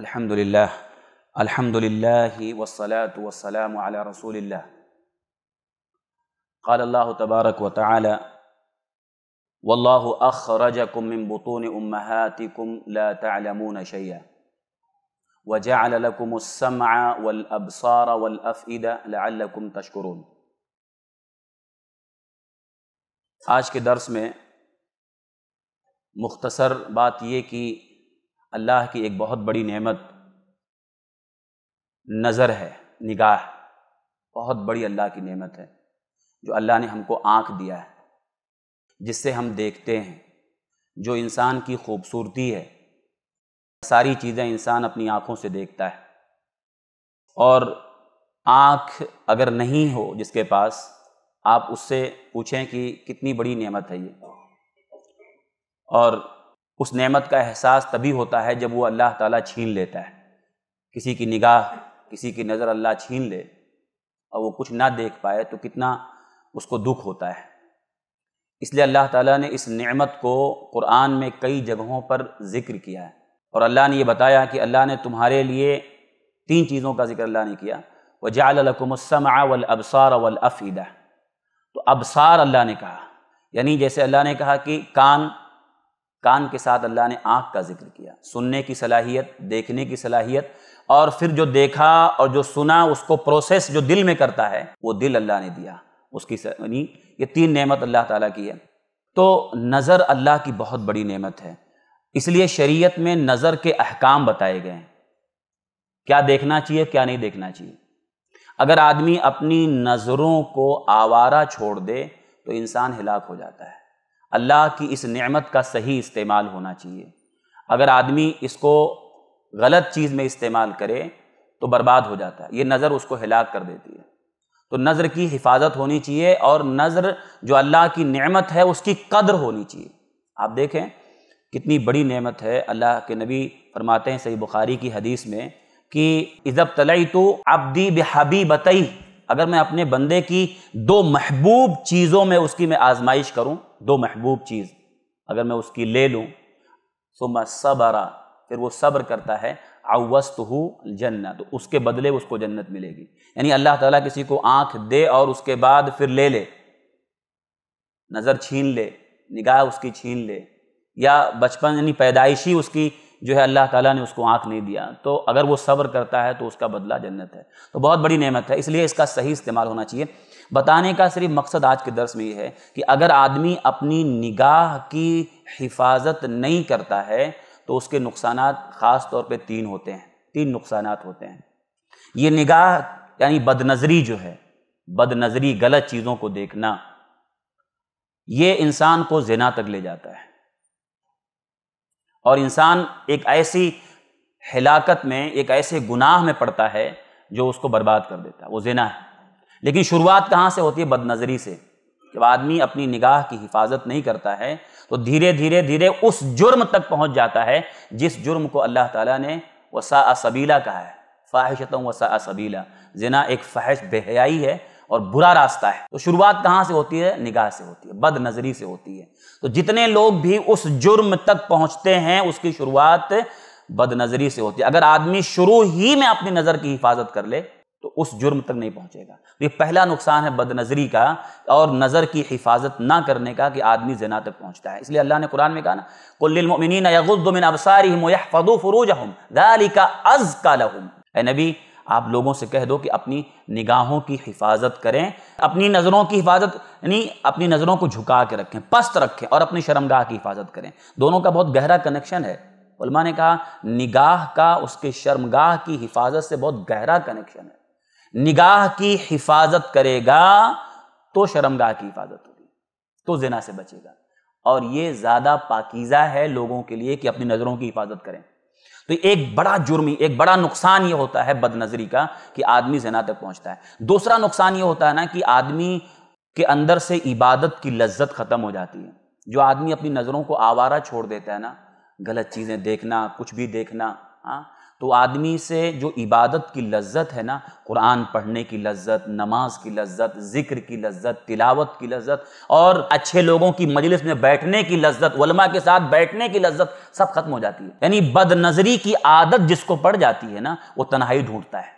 الحمد لله الحمد لله والصلاة والسلام على رسول الله قال الله تبارك وتعالى والله أخرجكم من بطون أمهاتكم لا تعلمون شيئا وجعل لكم السمع والأبصار والأفئدة لعلكم تشكرون آج کے درس میں مختصر بات یہ کہ अल्लाह की एक बहुत बड़ी नेमत नज़र है निगाह बहुत बड़ी अल्लाह की नेमत है जो अल्लाह ने हमको आँख दिया है जिससे हम देखते हैं जो इंसान की खूबसूरती है सारी चीज़ें इंसान अपनी आँखों से देखता है और आँख अगर नहीं हो जिसके पास आप उससे पूछें कि कितनी बड़ी नेमत है ये और उस नेमत का एहसास तभी होता है जब वो अल्लाह ताला छीन लेता है किसी की निगाह किसी की नज़र अल्लाह छीन ले और वो कुछ ना देख पाए तो कितना उसको दुख होता है इसलिए अल्लाह ताला ने इस नेमत को कुरान में कई जगहों पर जिक्र किया है और अल्लाह ने यह बताया कि अल्लाह ने तुम्हारे लिए तीन चीज़ों का जिक्र अल्लाह ने किया व जालकुमसमा वल अबसार तो अबसार अल्लाह ने कहा यानी जैसे अल्लाह ने कहा कि कान कान के साथ अल्लाह ने आँख का जिक्र किया सुनने की सलाहियत देखने की सलाहियत और फिर जो देखा और जो सुना उसको प्रोसेस जो दिल में करता है वो दिल अल्लाह ने दिया उसकी यानी ये तीन नेमत अल्लाह ताला की है तो नज़र अल्लाह की बहुत बड़ी नेमत है इसलिए शरीयत में नज़र के अहकाम बताए गए हैं क्या देखना चाहिए क्या नहीं देखना चाहिए अगर आदमी अपनी नज़रों को आवारा छोड़ दे तो इंसान हिलाक हो जाता है अल्लाह की इस नेमत का सही इस्तेमाल होना चाहिए अगर आदमी इसको गलत चीज़ में इस्तेमाल करे तो बर्बाद हो जाता है ये नज़र उसको हिला कर देती है तो नज़र की हिफाजत होनी चाहिए और नज़र जो अल्लाह की नेमत है उसकी कदर होनी चाहिए आप देखें कितनी बड़ी नेमत है अल्लाह के नबी फरमाते हैं सही बुखारी की हदीस में कि इज़ब तलई तो अब्दी बबी बतई अगर मैं अपने बंदे की दो महबूब चीज़ों में उसकी मैं आजमाइश करूँ दो महबूब चीज़ अगर मैं उसकी ले लूँ सुम सबरा फिर वो सब्र करता है अवस्त हो जन्नत तो उसके बदले उसको जन्नत मिलेगी यानी अल्लाह ताला किसी को आँख दे और उसके बाद फिर ले ले नज़र छीन ले निगाह उसकी छीन ले या बचपन यानी पैदाइशी उसकी जो है अल्लाह ताला ने उसको आँख नहीं दिया तो अगर वो सब्र करता है तो उसका बदला जन्नत है तो बहुत बड़ी नेमत है इसलिए इसका सही इस्तेमाल होना चाहिए बताने का सिर्फ मकसद आज के दर्स में ये है कि अगर आदमी अपनी निगाह की हिफाजत नहीं करता है तो उसके नुकसान ख़ास तौर पर तीन होते हैं तीन नुकसान होते हैं ये निगाह यानी बदनज़री जो है बदनज़री गलत चीज़ों को देखना ये इंसान को जिना तक ले जाता है और इंसान एक ऐसी हिलाकत में एक ऐसे गुनाह में पड़ता है जो उसको बर्बाद कर देता है वो जेना है लेकिन शुरुआत कहाँ से होती है बदनज़री से जब आदमी अपनी निगाह की हिफाजत नहीं करता है तो धीरे धीरे धीरे उस जुर्म तक पहुँच जाता है जिस जुर्म को अल्लाह ताला ने वसा सबीला कहा है फ़ाहिशतों वसा सबीला जिना एक फ़ाहिश बेहयाई है और बुरा रास्ता है तो शुरुआत कहाँ से होती है निगाह से होती है बद नजरी से होती है तो जितने लोग भी उस जुर्म तक पहुँचते हैं उसकी शुरुआत बद नजरी से होती है अगर आदमी शुरू ही में अपनी नज़र की हिफाजत कर ले तो उस जुर्म तक नहीं पहुंचेगा तो ये पहला नुकसान है बदनजरी का और नज़र की हिफाजत ना करने का कि आदमी जना तक पहुंचता है इसलिए अल्लाह ने कुरान में कहा ना कुल्लिन अबसारी नबी आप लोगों से कह दो कि अपनी निगाहों की हिफाजत करें अपनी नज़रों की हिफाजत यानी अपनी नज़रों को झुका के रखें पस्त रखें और अपनी शर्मगाह की हिफाजत करें दोनों का बहुत गहरा कनेक्शन है उलमा ने कहा निगाह का उसके शर्मगाह की हिफाजत से बहुत गहरा कनेक्शन है निगाह की हिफाजत करेगा तो शर्मगाह की हिफाजत होगी तो जिना से बचेगा और ये ज़्यादा पाकिज़ा है लोगों के लिए कि अपनी नज़रों की हिफाजत करें तो एक बड़ा जुर्मी एक बड़ा नुकसान ये होता है बदनजरी का कि आदमी जना तक पहुंचता है दूसरा नुकसान ये होता है ना कि आदमी के अंदर से इबादत की लज्जत ख़त्म हो जाती है जो आदमी अपनी नज़रों को आवारा छोड़ देता है ना गलत चीज़ें देखना कुछ भी देखना हाँ तो आदमी से जो इबादत की लज्जत है ना कुरान पढ़ने की लज्जत नमाज की लज्जत जिक्र की लज्जत तिलावत की लज्जत और अच्छे लोगों की मजलिस में बैठने की लज्जत वलमा के साथ बैठने की लज्जत सब खत्म हो जाती है यानी बदनजरी की आदत जिसको पड़ जाती है ना वो तनहाई ढूंढता है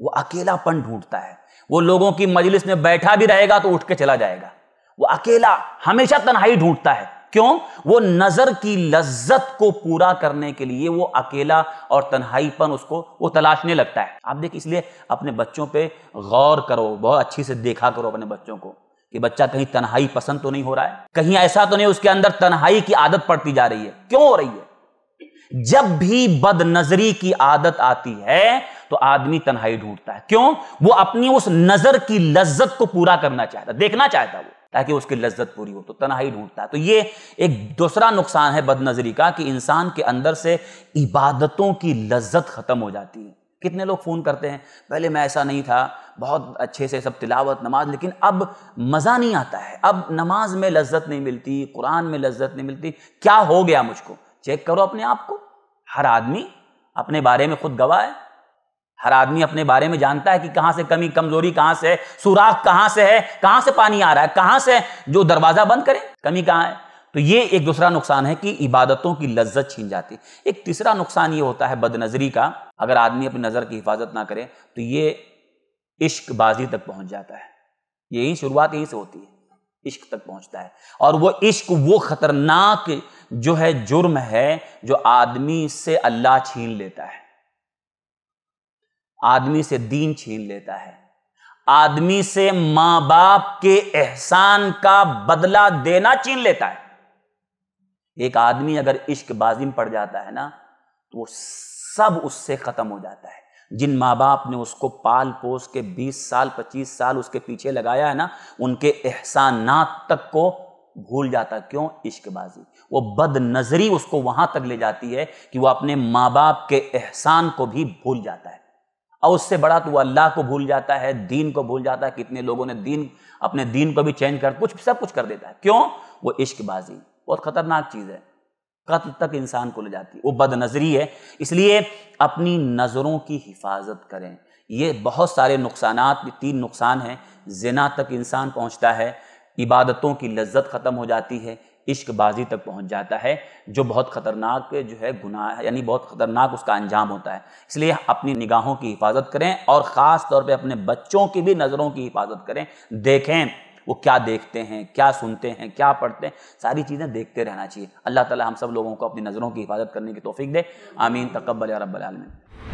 वो अकेलापन ढूंढता है वो लोगों की मजलिस में बैठा भी रहेगा तो उठ के चला जाएगा वो अकेला हमेशा तनहाई ढूंढता है क्यों वो नजर की लज्जत को पूरा करने के लिए वो अकेला और तन्हाईपन उसको वो तलाशने लगता है आप देखिए इसलिए अपने बच्चों पे गौर करो बहुत अच्छी से देखा करो अपने बच्चों को कि बच्चा कहीं तन्हाई पसंद तो नहीं हो रहा है कहीं ऐसा तो नहीं उसके अंदर तन्हाई की आदत पड़ती जा रही है क्यों हो रही है जब भी बद नजरी की आदत आती है तो आदमी तन्हाई ढूंढता है क्यों वो अपनी उस नजर की लज्जत को पूरा करना चाहता देखना चाहता वो ताकि उसकी लज्जत पूरी हो तो तनहाई ढूंढता है तो ये एक दूसरा नुकसान है बदनजरी का कि इंसान के अंदर से इबादतों की लज्जत ख़त्म हो जाती है कितने लोग फ़ोन करते हैं पहले मैं ऐसा नहीं था बहुत अच्छे से सब तिलावत नमाज लेकिन अब मज़ा नहीं आता है अब नमाज में लज्जत नहीं मिलती कुरान में लज्जत नहीं मिलती क्या हो गया मुझको चेक करो अपने आप को हर आदमी अपने बारे में खुद गवाह है हर आदमी अपने बारे में जानता है कि कहां से कमी कमजोरी कहां से है सुराख कहां से है कहां से पानी आ रहा है कहां से जो दरवाजा बंद करें कमी कहां है तो ये एक दूसरा नुकसान है कि इबादतों की लज्जत छीन जाती है एक तीसरा नुकसान ये होता है बदनजरी का अगर आदमी अपनी नज़र की हिफाजत ना करे तो ये इश्कबाजी तक पहुंच जाता है यही शुरुआत यहीं से होती है इश्क तक पहुंचता है और वो इश्क वो खतरनाक जो है जुर्म है जो आदमी से अल्लाह छीन लेता है आदमी से दीन छीन लेता है आदमी से मां बाप के एहसान का बदला देना छीन लेता है एक आदमी अगर इश्कबाजी में पड़ जाता है ना तो वो सब उससे खत्म हो जाता है जिन मां बाप ने उसको पाल पोस के 20 साल 25 साल उसके पीछे लगाया है ना उनके एहसानात तक को भूल जाता क्यों इश्कबाजी वो बद नजरी उसको वहां तक ले जाती है कि वो अपने माँ बाप के एहसान को भी भूल जाता है और उससे बड़ा तो अल्लाह को भूल जाता है दीन को भूल जाता है कितने लोगों ने दीन अपने दीन को भी चेंज कर कुछ सब कुछ कर देता है क्यों वो इश्कबाजी बहुत खतरनाक चीज़ है कत्ल तक इंसान को ले जाती है वो बदनजरी है इसलिए अपनी नज़रों की हिफाजत करें ये बहुत सारे नुकसान तीन नुकसान हैं जिना तक इंसान पहुंचता है इबादतों की लज्जत ख़त्म हो जाती है इश्कबाजी तक पहुंच जाता है जो बहुत खतरनाक जो है गुनाह है यानी बहुत खतरनाक उसका अंजाम होता है इसलिए अपनी निगाहों की हिफाजत करें और ख़ास तौर पे अपने बच्चों की भी नज़रों की हिफाजत करें देखें वो क्या देखते हैं क्या सुनते हैं क्या पढ़ते हैं सारी चीज़ें देखते रहना चाहिए अल्लाह ताला हम सब लोगों को अपनी नज़रों की हिफाजत करने की तोफ़ी दे आमीन तकबल रब्बल